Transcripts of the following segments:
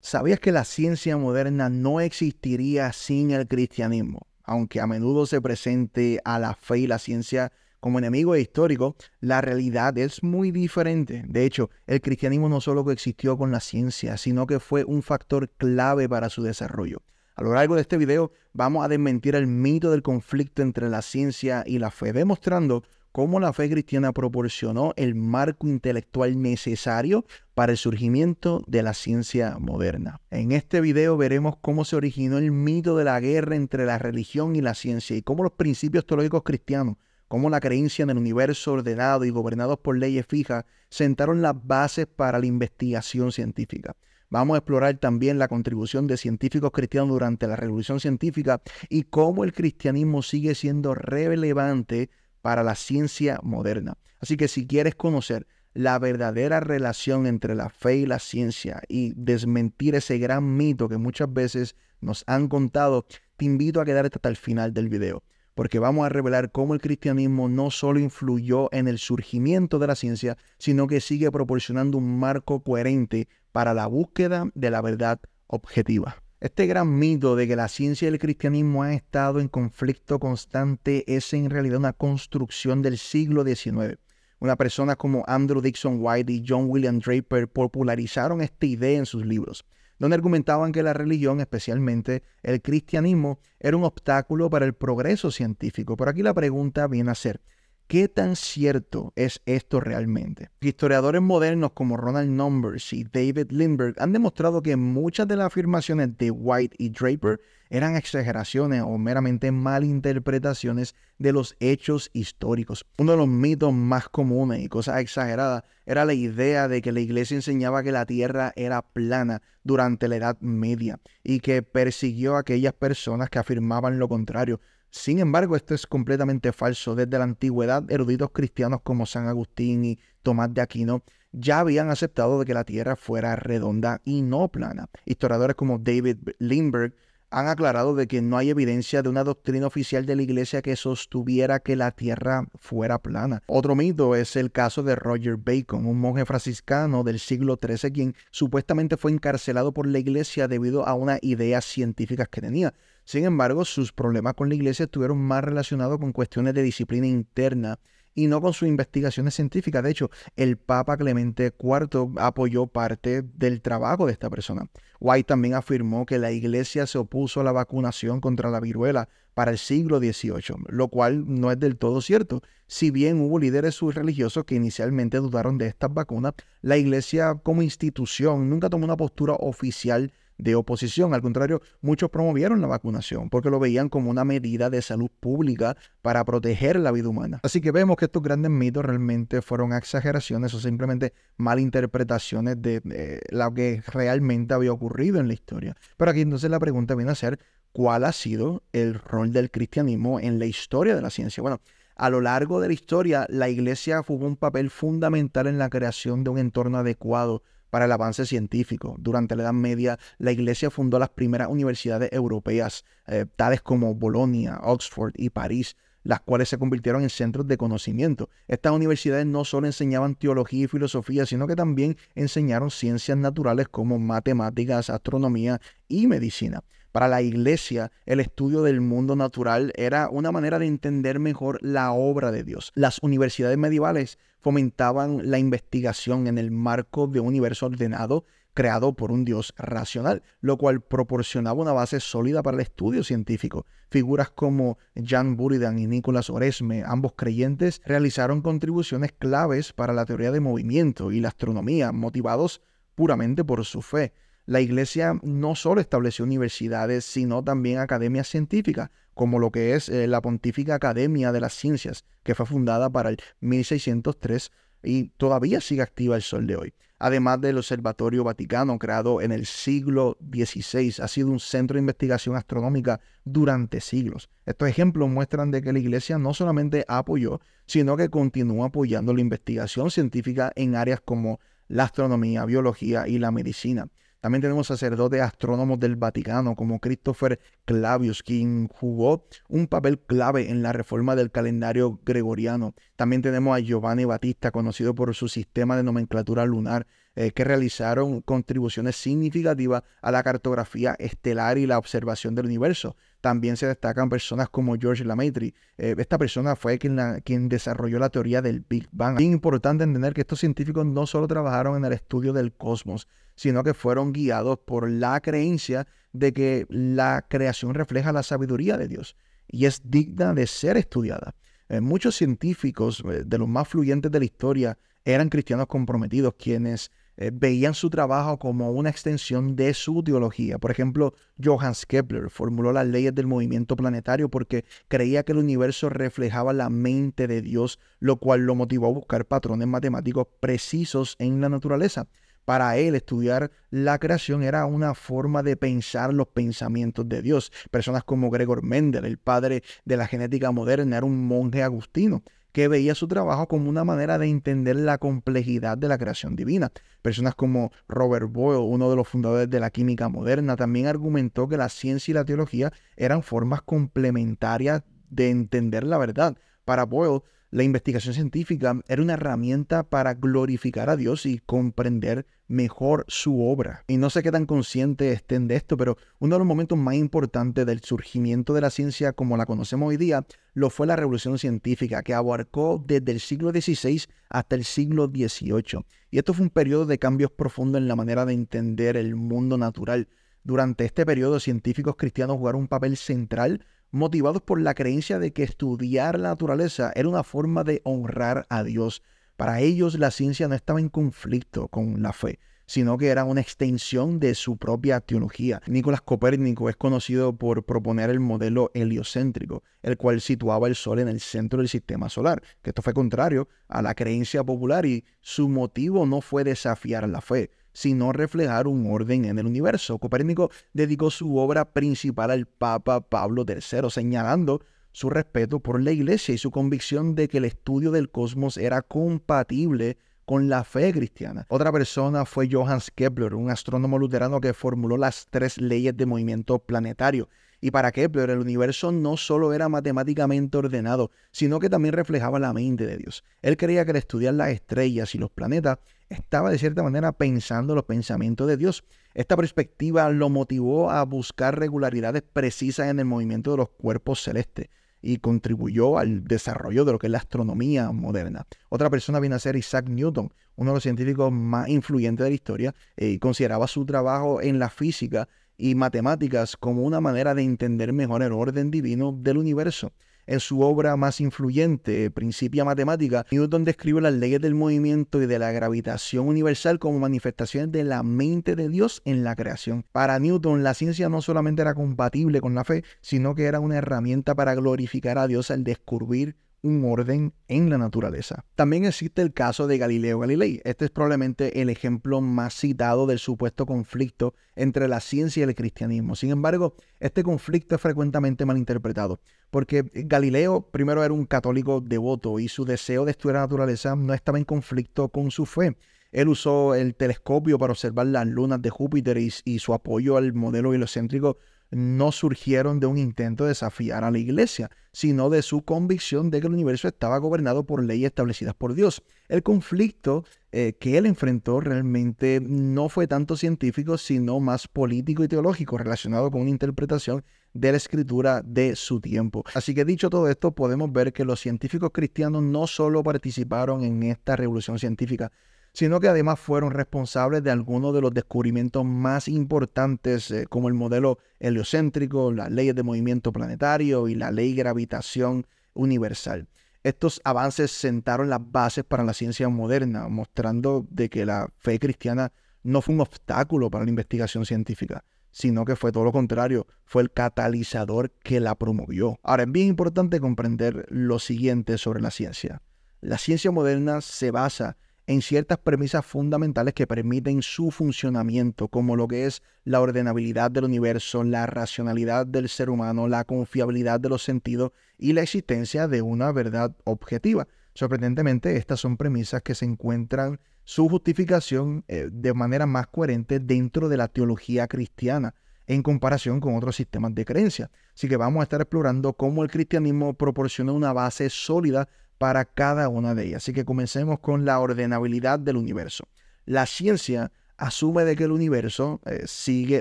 ¿Sabías que la ciencia moderna no existiría sin el cristianismo? Aunque a menudo se presente a la fe y la ciencia como enemigos e históricos, la realidad es muy diferente. De hecho, el cristianismo no solo coexistió con la ciencia, sino que fue un factor clave para su desarrollo. A lo largo de este video vamos a desmentir el mito del conflicto entre la ciencia y la fe, demostrando cómo la fe cristiana proporcionó el marco intelectual necesario para el surgimiento de la ciencia moderna. En este video veremos cómo se originó el mito de la guerra entre la religión y la ciencia y cómo los principios teológicos cristianos, como la creencia en el universo ordenado y gobernado por leyes fijas, sentaron las bases para la investigación científica. Vamos a explorar también la contribución de científicos cristianos durante la revolución científica y cómo el cristianismo sigue siendo relevante para la ciencia moderna. Así que si quieres conocer la verdadera relación entre la fe y la ciencia y desmentir ese gran mito que muchas veces nos han contado, te invito a quedarte hasta el final del video, porque vamos a revelar cómo el cristianismo no solo influyó en el surgimiento de la ciencia, sino que sigue proporcionando un marco coherente para la búsqueda de la verdad objetiva. Este gran mito de que la ciencia y el cristianismo han estado en conflicto constante es en realidad una construcción del siglo XIX. Una persona como Andrew Dixon White y John William Draper popularizaron esta idea en sus libros, donde argumentaban que la religión, especialmente el cristianismo, era un obstáculo para el progreso científico. Por aquí la pregunta viene a ser, ¿Qué tan cierto es esto realmente? Historiadores modernos como Ronald Numbers y David Lindbergh han demostrado que muchas de las afirmaciones de White y Draper eran exageraciones o meramente malinterpretaciones de los hechos históricos. Uno de los mitos más comunes y cosas exageradas era la idea de que la iglesia enseñaba que la tierra era plana durante la Edad Media y que persiguió a aquellas personas que afirmaban lo contrario. Sin embargo, esto es completamente falso. Desde la antigüedad, eruditos cristianos como San Agustín y Tomás de Aquino ya habían aceptado que la Tierra fuera redonda y no plana. Historiadores como David Lindbergh han aclarado de que no hay evidencia de una doctrina oficial de la iglesia que sostuviera que la tierra fuera plana. Otro mito es el caso de Roger Bacon, un monje franciscano del siglo XIII quien supuestamente fue encarcelado por la iglesia debido a unas ideas científicas que tenía. Sin embargo, sus problemas con la iglesia estuvieron más relacionados con cuestiones de disciplina interna y no con sus investigaciones científicas. De hecho, el Papa Clemente IV apoyó parte del trabajo de esta persona. White también afirmó que la iglesia se opuso a la vacunación contra la viruela para el siglo XVIII, lo cual no es del todo cierto. Si bien hubo líderes religiosos que inicialmente dudaron de estas vacunas, la iglesia como institución nunca tomó una postura oficial de oposición. Al contrario, muchos promovieron la vacunación porque lo veían como una medida de salud pública para proteger la vida humana. Así que vemos que estos grandes mitos realmente fueron exageraciones o simplemente malinterpretaciones de, lo que realmente había ocurrido en la historia. Pero aquí entonces la pregunta viene a ser, ¿cuál ha sido el rol del cristianismo en la historia de la ciencia? Bueno, a lo largo de la historia, la iglesia jugó un papel fundamental en la creación de un entorno adecuado para el avance científico. Durante la Edad Media, la Iglesia fundó las primeras universidades europeas, eh, tales como Bolonia, Oxford y París, las cuales se convirtieron en centros de conocimiento. Estas universidades no solo enseñaban teología y filosofía, sino que también enseñaron ciencias naturales como matemáticas, astronomía y medicina. Para la iglesia, el estudio del mundo natural era una manera de entender mejor la obra de Dios. Las universidades medievales fomentaban la investigación en el marco de un universo ordenado creado por un Dios racional, lo cual proporcionaba una base sólida para el estudio científico. Figuras como Jan Buridan y Nicolás Oresme, ambos creyentes, realizaron contribuciones claves para la teoría de movimiento y la astronomía, motivados puramente por su fe la iglesia no solo estableció universidades, sino también academias científicas, como lo que es eh, la Pontífica Academia de las Ciencias, que fue fundada para el 1603 y todavía sigue activa el sol de hoy. Además del Observatorio Vaticano, creado en el siglo XVI, ha sido un centro de investigación astronómica durante siglos. Estos ejemplos muestran de que la Iglesia no solamente apoyó, sino que continúa apoyando la investigación científica en áreas como la astronomía, biología y la medicina. También tenemos sacerdotes astrónomos del Vaticano como Christopher Clavius, quien jugó un papel clave en la reforma del calendario gregoriano. También tenemos a Giovanni Battista, conocido por su sistema de nomenclatura lunar eh, que realizaron contribuciones significativas a la cartografía estelar y la observación del universo. También se destacan personas como George Lemaître. Eh, esta persona fue quien, desarrolló la teoría del Big Bang. Es importante entender que estos científicos no solo trabajaron en el estudio del cosmos, sino que fueron guiados por la creencia de que la creación refleja la sabiduría de Dios y es digna de ser estudiada. Eh, muchos científicos de los más fluyentes de la historia eran cristianos comprometidos, quienes eh, veían su trabajo como una extensión de su teología. Por ejemplo, Johannes Kepler formuló las leyes del movimiento planetario porque creía que el universo reflejaba la mente de Dios, lo cual lo motivó a buscar patrones matemáticos precisos en la naturaleza. Para él, estudiar la creación era una forma de pensar los pensamientos de Dios. Personas como Gregor Mendel, el padre de la genética moderna, era un monje agustino que veía su trabajo como una manera de entender la complejidad de la creación divina. Personas como Robert Boyle, uno de los fundadores de la química moderna, también argumentó que la ciencia y la teología eran formas complementarias de entender la verdad. Para Boyle, la investigación científica era una herramienta para glorificar a Dios y comprender mejor su obra. Y no sé qué tan conscientes estén de esto, pero uno de los momentos más importantes del surgimiento de la ciencia como la conocemos hoy día lo fue la revolución científica, que abarcó desde el siglo XVI hasta el siglo XVIII. Y esto fue un periodo de cambios profundos en la manera de entender el mundo natural. Durante este periodo, científicos cristianos jugaron un papel central motivados por la creencia de que estudiar la naturaleza era una forma de honrar a Dios. Para ellos la ciencia no estaba en conflicto con la fe, sino que era una extensión de su propia teología. Nicolás Copérnico es conocido por proponer el modelo heliocéntrico, el cual situaba el Sol en el centro del sistema solar, que esto fue contrario a la creencia popular y su motivo no fue desafiar la fe, sino reflejar un orden en el universo. Copérnico dedicó su obra principal al Papa Pablo III, señalando su respeto por la Iglesia y su convicción de que el estudio del cosmos era compatible con la fe cristiana. Otra persona fue Johannes Kepler, un astrónomo luterano que formuló las tres leyes de movimiento planetario. Y para Kepler el universo no solo era matemáticamente ordenado, sino que también reflejaba la mente de Dios. Él creía que al estudiar las estrellas y los planetas estaba de cierta manera pensando los pensamientos de Dios. Esta perspectiva lo motivó a buscar regularidades precisas en el movimiento de los cuerpos celestes y contribuyó al desarrollo de lo que es la astronomía moderna. Otra persona viene a ser Isaac Newton, uno de los científicos más influyentes de la historia, eh, y consideraba su trabajo en la física y matemáticas como una manera de entender mejor el orden divino del universo. En su obra más influyente, Principia Matemática, Newton describe las leyes del movimiento y de la gravitación universal como manifestaciones de la mente de Dios en la creación. Para Newton, la ciencia no solamente era compatible con la fe, sino que era una herramienta para glorificar a Dios al descubrir un orden en la naturaleza. También existe el caso de Galileo Galilei. Este es probablemente el ejemplo más citado del supuesto conflicto entre la ciencia y el cristianismo. Sin embargo, este conflicto es frecuentemente malinterpretado, porque Galileo primero era un católico devoto y su deseo de estudiar la naturaleza no estaba en conflicto con su fe. Él usó el telescopio para observar las lunas de Júpiter y, su apoyo al modelo heliocéntrico no surgieron de un intento de desafiar a la iglesia, sino de su convicción de que el universo estaba gobernado por leyes establecidas por Dios. El conflicto eh, que él enfrentó realmente no fue tanto científico, sino más político y teológico, relacionado con una interpretación de la escritura de su tiempo. Así que dicho todo esto, podemos ver que los científicos cristianos no solo participaron en esta revolución científica, sino que además fueron responsables de algunos de los descubrimientos más importantes, eh, como el modelo heliocéntrico, las leyes de movimiento planetario y la ley de gravitación universal. Estos avances sentaron las bases para la ciencia moderna, mostrando de que la fe cristiana no fue un obstáculo para la investigación científica, sino que fue todo lo contrario, fue el catalizador que la promovió. Ahora es bien importante comprender lo siguiente sobre la ciencia. La ciencia moderna se basa en ciertas premisas fundamentales que permiten su funcionamiento, como lo que es la ordenabilidad del universo, la racionalidad del ser humano, la confiabilidad de los sentidos y la existencia de una verdad objetiva. Sorprendentemente, estas son premisas que se encuentran su justificación eh, de manera más coherente dentro de la teología cristiana en comparación con otros sistemas de creencia. Así que vamos a estar explorando cómo el cristianismo proporciona una base sólida para cada una de ellas. Así que comencemos con la ordenabilidad del universo. La ciencia asume de que el universo eh, sigue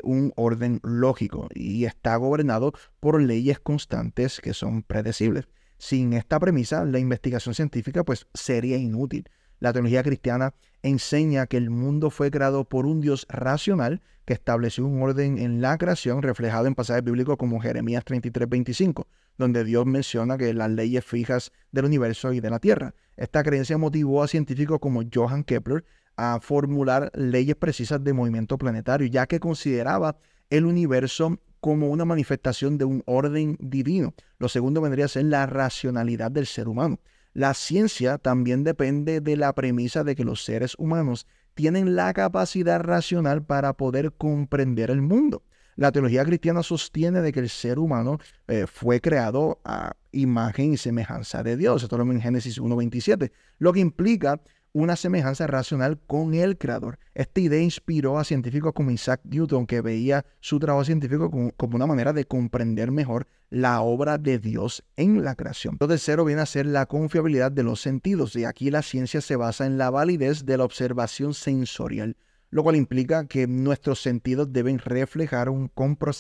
un orden lógico y está gobernado por leyes constantes que son predecibles. Sin esta premisa, la investigación científica pues sería inútil. La teología cristiana enseña que el mundo fue creado por un Dios racional que estableció un orden en la creación reflejado en pasajes bíblicos como Jeremías 33.25, donde Dios menciona que las leyes fijas del universo y de la tierra. Esta creencia motivó a científicos como Johann Kepler a formular leyes precisas de movimiento planetario, ya que consideraba el universo como una manifestación de un orden divino. Lo segundo vendría a ser la racionalidad del ser humano. La ciencia también depende de la premisa de que los seres humanos tienen la capacidad racional para poder comprender el mundo. La teología cristiana sostiene de que el ser humano eh, fue creado a imagen y semejanza de Dios. Esto lo vemos en Génesis 1.27, lo que implica una semejanza racional con el creador. Esta idea inspiró a científicos como Isaac Newton, que veía su trabajo científico como, una manera de comprender mejor la obra de Dios en la creación. Lo tercero viene a ser la confiabilidad de los sentidos, y aquí la ciencia se basa en la validez de la observación sensorial, lo cual implica que nuestros sentidos deben reflejar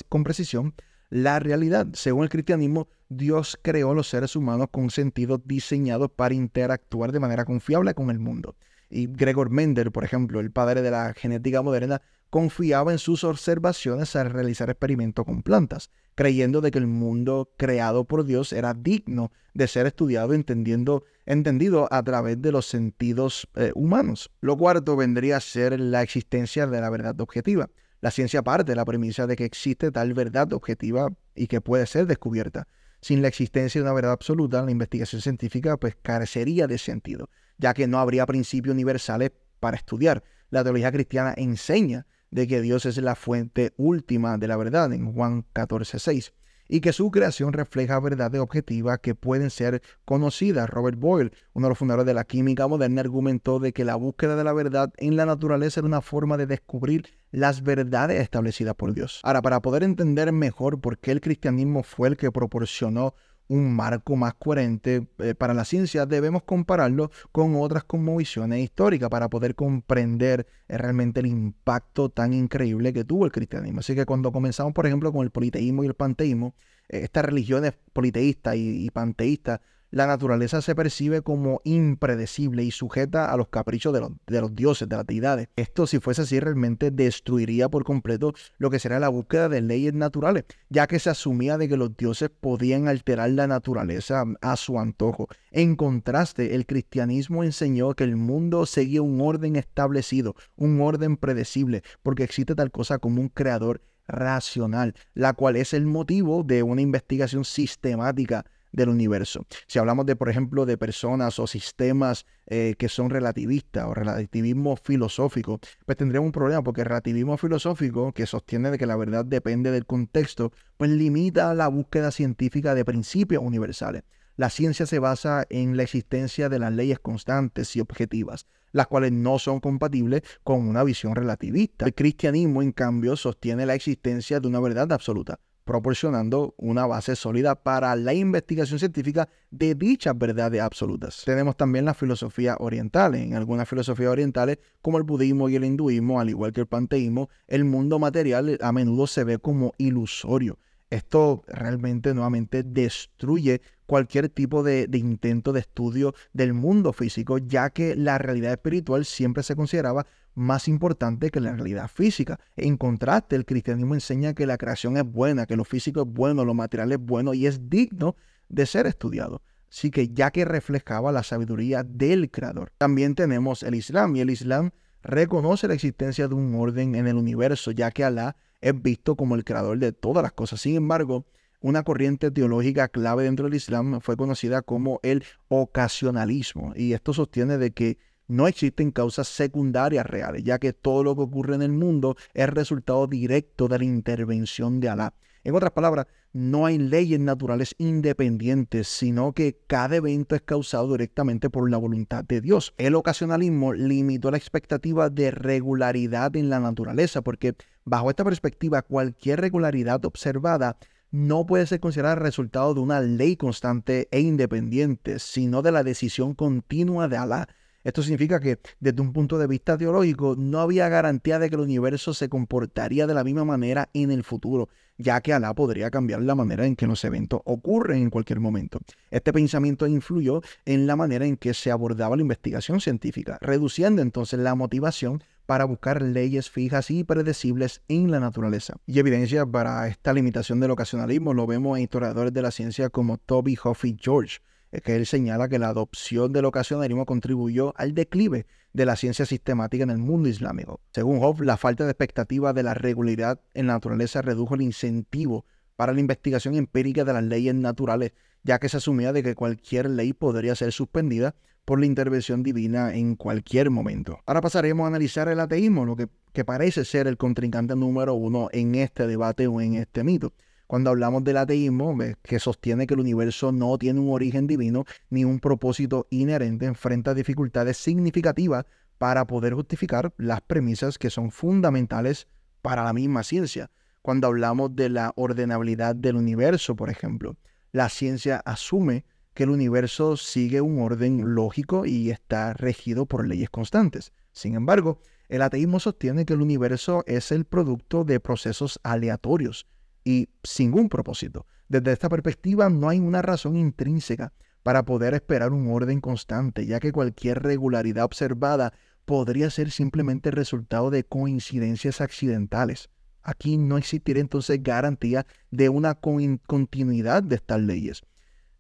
con precisión la realidad. Según el cristianismo, Dios creó los seres humanos con sentidos diseñados para interactuar de manera confiable con el mundo. Y Gregor Mendel, por ejemplo, el padre de la genética moderna, confiaba en sus observaciones al realizar experimentos con plantas, creyendo de que el mundo creado por Dios era digno de ser estudiado, entendiendo, entendido a través de los sentidos eh, humanos. Lo cuarto vendría a ser la existencia de la verdad objetiva. La ciencia parte de la premisa de que existe tal verdad objetiva y que puede ser descubierta. Sin la existencia de una verdad absoluta, la investigación científica pues carecería de sentido, ya que no habría principios universales para estudiar. La teología cristiana enseña de que Dios es la fuente última de la verdad en Juan 14, 6 y que su creación refleja verdades objetivas que pueden ser conocidas. Robert Boyle, uno de los fundadores de la química moderna, argumentó de que la búsqueda de la verdad en la naturaleza era una forma de descubrir las verdades establecidas por Dios. Ahora, para poder entender mejor por qué el cristianismo fue el que proporcionó un marco más coherente eh, para la ciencia, debemos compararlo con otras visiones históricas para poder comprender eh, realmente el impacto tan increíble que tuvo el cristianismo. Así que cuando comenzamos, por ejemplo, con el politeísmo y el panteísmo, eh, estas religiones politeístas y, y panteístas la naturaleza se percibe como impredecible y sujeta a los caprichos de los, dioses, de las deidades. Esto, si fuese así, realmente destruiría por completo lo que será la búsqueda de leyes naturales, ya que se asumía de que los dioses podían alterar la naturaleza a su antojo. En contraste, el cristianismo enseñó que el mundo seguía un orden establecido, un orden predecible, porque existe tal cosa como un creador racional, la cual es el motivo de una investigación sistemática del universo. Si hablamos de, por ejemplo, de personas o sistemas eh, que son relativistas o relativismo filosófico, pues tendríamos un problema porque el relativismo filosófico, que sostiene de que la verdad depende del contexto, pues limita la búsqueda científica de principios universales. La ciencia se basa en la existencia de las leyes constantes y objetivas, las cuales no son compatibles con una visión relativista. El cristianismo, en cambio, sostiene la existencia de una verdad absoluta, proporcionando una base sólida para la investigación científica de dichas verdades absolutas. Tenemos también las filosofías orientales. En algunas filosofías orientales, como el budismo y el hinduismo, al igual que el panteísmo, el mundo material a menudo se ve como ilusorio esto realmente nuevamente destruye cualquier tipo de, intento de estudio del mundo físico, ya que la realidad espiritual siempre se consideraba más importante que la realidad física. En contraste, el cristianismo enseña que la creación es buena, que lo físico es bueno, lo material es bueno y es digno de ser estudiado. Así que ya que reflejaba la sabiduría del creador. También tenemos el Islam y el Islam reconoce la existencia de un orden en el universo, ya que Alá es visto como el creador de todas las cosas. Sin embargo, una corriente teológica clave dentro del Islam fue conocida como el ocasionalismo, y esto sostiene de que no existen causas secundarias reales, ya que todo lo que ocurre en el mundo es resultado directo de la intervención de Alá. En otras palabras, no hay leyes naturales independientes, sino que cada evento es causado directamente por la voluntad de Dios. El ocasionalismo limitó la expectativa de regularidad en la naturaleza, porque bajo esta perspectiva cualquier regularidad observada no puede ser considerada resultado de una ley constante e independiente, sino de la decisión continua de Allah esto significa que desde un punto de vista teológico no había garantía de que el universo se comportaría de la misma manera en el futuro, ya que Alá podría cambiar la manera en que los eventos ocurren en cualquier momento. Este pensamiento influyó en la manera en que se abordaba la investigación científica, reduciendo entonces la motivación para buscar leyes fijas y predecibles en la naturaleza. Y evidencia para esta limitación del ocasionalismo lo vemos en historiadores de la ciencia como Toby y George, es que él señala que la adopción del ocasionalismo contribuyó al declive de la ciencia sistemática en el mundo islámico. Según Hobbes, la falta de expectativa de la regularidad en la naturaleza redujo el incentivo para la investigación empírica de las leyes naturales, ya que se asumía de que cualquier ley podría ser suspendida por la intervención divina en cualquier momento. Ahora pasaremos a analizar el ateísmo, lo que, que parece ser el contrincante número uno en este debate o en este mito cuando hablamos del ateísmo, que sostiene que el universo no tiene un origen divino ni un propósito inherente, enfrenta dificultades significativas para poder justificar las premisas que son fundamentales para la misma ciencia. Cuando hablamos de la ordenabilidad del universo, por ejemplo, la ciencia asume que el universo sigue un orden lógico y está regido por leyes constantes. Sin embargo, el ateísmo sostiene que el universo es el producto de procesos aleatorios, y sin un propósito. Desde esta perspectiva no hay una razón intrínseca para poder esperar un orden constante, ya que cualquier regularidad observada podría ser simplemente resultado de coincidencias accidentales. Aquí no existiría entonces garantía de una continuidad de estas leyes.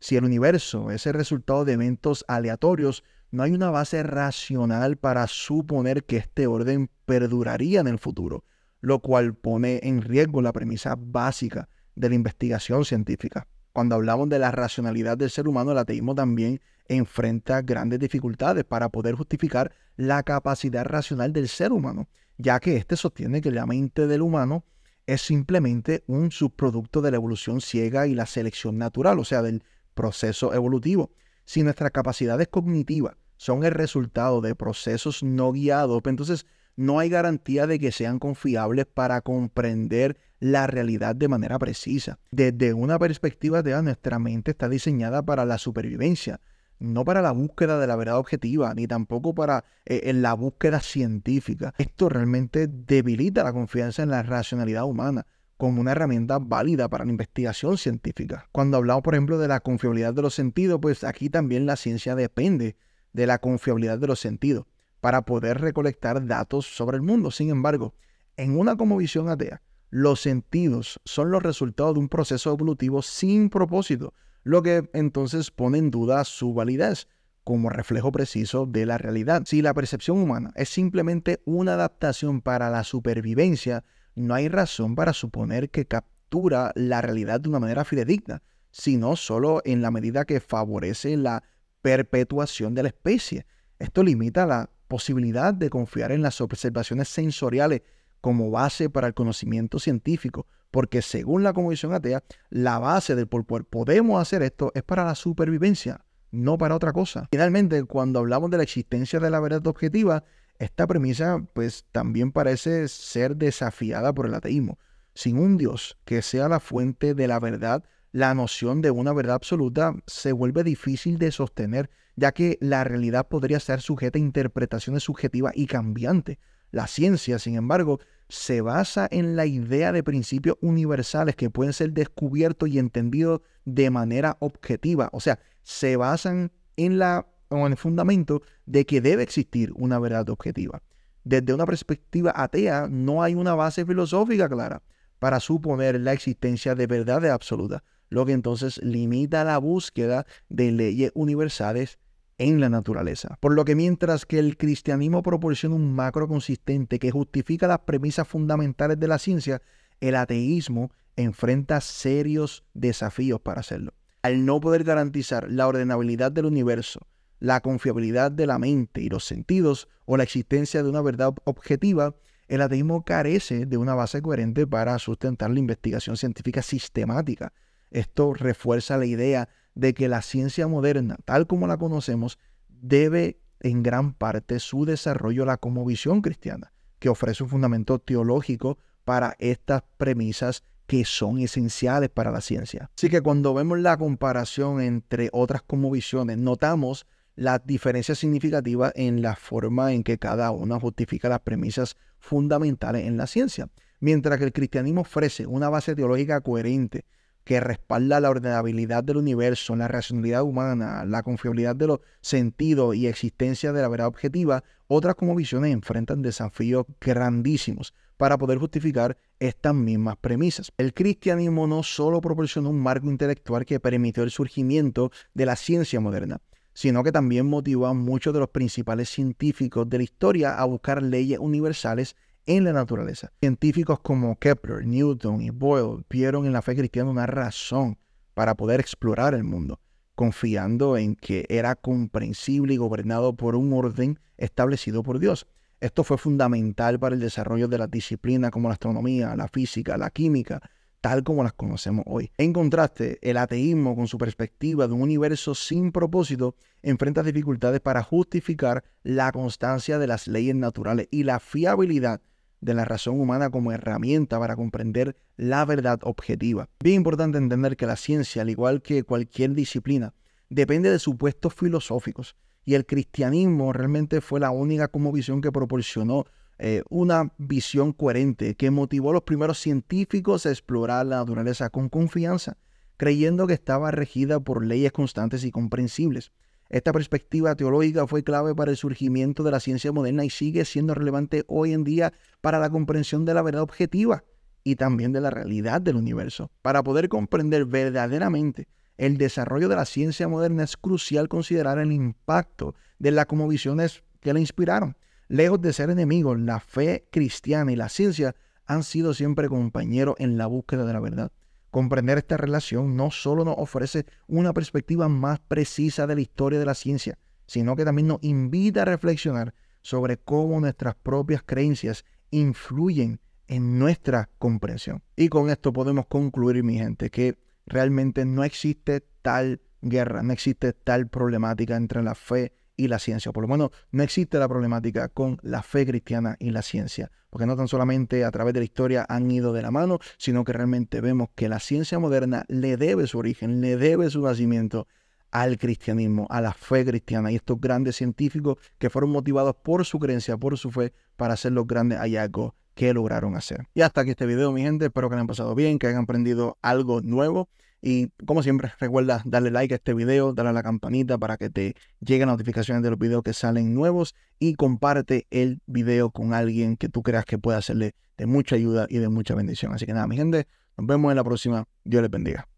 Si el universo es el resultado de eventos aleatorios, no hay una base racional para suponer que este orden perduraría en el futuro lo cual pone en riesgo la premisa básica de la investigación científica. Cuando hablamos de la racionalidad del ser humano, el ateísmo también enfrenta grandes dificultades para poder justificar la capacidad racional del ser humano, ya que éste sostiene que la mente del humano es simplemente un subproducto de la evolución ciega y la selección natural, o sea, del proceso evolutivo. Si nuestras capacidades cognitivas son el resultado de procesos no guiados, pues entonces no hay garantía de que sean confiables para comprender la realidad de manera precisa. Desde una perspectiva de nuestra mente está diseñada para la supervivencia, no para la búsqueda de la verdad objetiva, ni tampoco para eh, la búsqueda científica. Esto realmente debilita la confianza en la racionalidad humana como una herramienta válida para la investigación científica. Cuando hablamos, por ejemplo, de la confiabilidad de los sentidos, pues aquí también la ciencia depende de la confiabilidad de los sentidos para poder recolectar datos sobre el mundo. Sin embargo, en una como visión atea, los sentidos son los resultados de un proceso evolutivo sin propósito, lo que entonces pone en duda su validez como reflejo preciso de la realidad. Si la percepción humana es simplemente una adaptación para la supervivencia, no hay razón para suponer que captura la realidad de una manera fidedigna, sino solo en la medida que favorece la perpetuación de la especie. Esto limita la posibilidad de confiar en las observaciones sensoriales como base para el conocimiento científico, porque según la convicción Atea, la base del por podemos hacer esto es para la supervivencia, no para otra cosa. Finalmente, cuando hablamos de la existencia de la verdad objetiva, esta premisa pues también parece ser desafiada por el ateísmo. Sin un Dios que sea la fuente de la verdad la noción de una verdad absoluta se vuelve difícil de sostener, ya que la realidad podría ser sujeta a interpretaciones subjetivas y cambiantes. La ciencia, sin embargo, se basa en la idea de principios universales que pueden ser descubiertos y entendidos de manera objetiva, o sea, se basan en la en el fundamento de que debe existir una verdad objetiva. Desde una perspectiva atea no hay una base filosófica clara para suponer la existencia de verdades absolutas, lo que entonces limita la búsqueda de leyes universales en la naturaleza. Por lo que mientras que el cristianismo proporciona un macro consistente que justifica las premisas fundamentales de la ciencia, el ateísmo enfrenta serios desafíos para hacerlo. Al no poder garantizar la ordenabilidad del universo, la confiabilidad de la mente y los sentidos o la existencia de una verdad objetiva, el ateísmo carece de una base coherente para sustentar la investigación científica sistemática esto refuerza la idea de que la ciencia moderna, tal como la conocemos, debe en gran parte su desarrollo a la cosmovisión cristiana, que ofrece un fundamento teológico para estas premisas que son esenciales para la ciencia. Así que cuando vemos la comparación entre otras cosmovisiones, notamos la diferencia significativa en la forma en que cada una justifica las premisas fundamentales en la ciencia. Mientras que el cristianismo ofrece una base teológica coherente que respalda la ordenabilidad del universo, la racionalidad humana, la confiabilidad de los sentidos y existencia de la verdad objetiva, otras como visiones enfrentan desafíos grandísimos para poder justificar estas mismas premisas. El cristianismo no solo proporcionó un marco intelectual que permitió el surgimiento de la ciencia moderna, sino que también motivó a muchos de los principales científicos de la historia a buscar leyes universales en la naturaleza. Científicos como Kepler, Newton y Boyle vieron en la fe cristiana una razón para poder explorar el mundo, confiando en que era comprensible y gobernado por un orden establecido por Dios. Esto fue fundamental para el desarrollo de las disciplinas como la astronomía, la física, la química, tal como las conocemos hoy. En contraste, el ateísmo con su perspectiva de un universo sin propósito enfrenta dificultades para justificar la constancia de las leyes naturales y la fiabilidad de la razón humana como herramienta para comprender la verdad objetiva. Bien importante entender que la ciencia, al igual que cualquier disciplina, depende de supuestos filosóficos y el cristianismo realmente fue la única como visión que proporcionó eh, una visión coherente que motivó a los primeros científicos a explorar la naturaleza con confianza, creyendo que estaba regida por leyes constantes y comprensibles. Esta perspectiva teológica fue clave para el surgimiento de la ciencia moderna y sigue siendo relevante hoy en día para la comprensión de la verdad objetiva y también de la realidad del universo. Para poder comprender verdaderamente el desarrollo de la ciencia moderna es crucial considerar el impacto de las visiones que la inspiraron. Lejos de ser enemigos, la fe cristiana y la ciencia han sido siempre compañeros en la búsqueda de la verdad. Comprender esta relación no solo nos ofrece una perspectiva más precisa de la historia de la ciencia, sino que también nos invita a reflexionar sobre cómo nuestras propias creencias influyen en nuestra comprensión. Y con esto podemos concluir, mi gente, que realmente no existe tal guerra, no existe tal problemática entre la fe y la ciencia. Por lo menos no existe la problemática con la fe cristiana y la ciencia, porque no tan solamente a través de la historia han ido de la mano, sino que realmente vemos que la ciencia moderna le debe su origen, le debe su nacimiento al cristianismo, a la fe cristiana y estos grandes científicos que fueron motivados por su creencia, por su fe, para hacer los grandes hallazgos que lograron hacer. Y hasta aquí este video, mi gente. Espero que hayan pasado bien, que hayan aprendido algo nuevo. Y como siempre, recuerda darle like a este video, darle a la campanita para que te lleguen notificaciones de los videos que salen nuevos y comparte el video con alguien que tú creas que pueda hacerle de mucha ayuda y de mucha bendición. Así que nada, mi gente, nos vemos en la próxima. Dios les bendiga.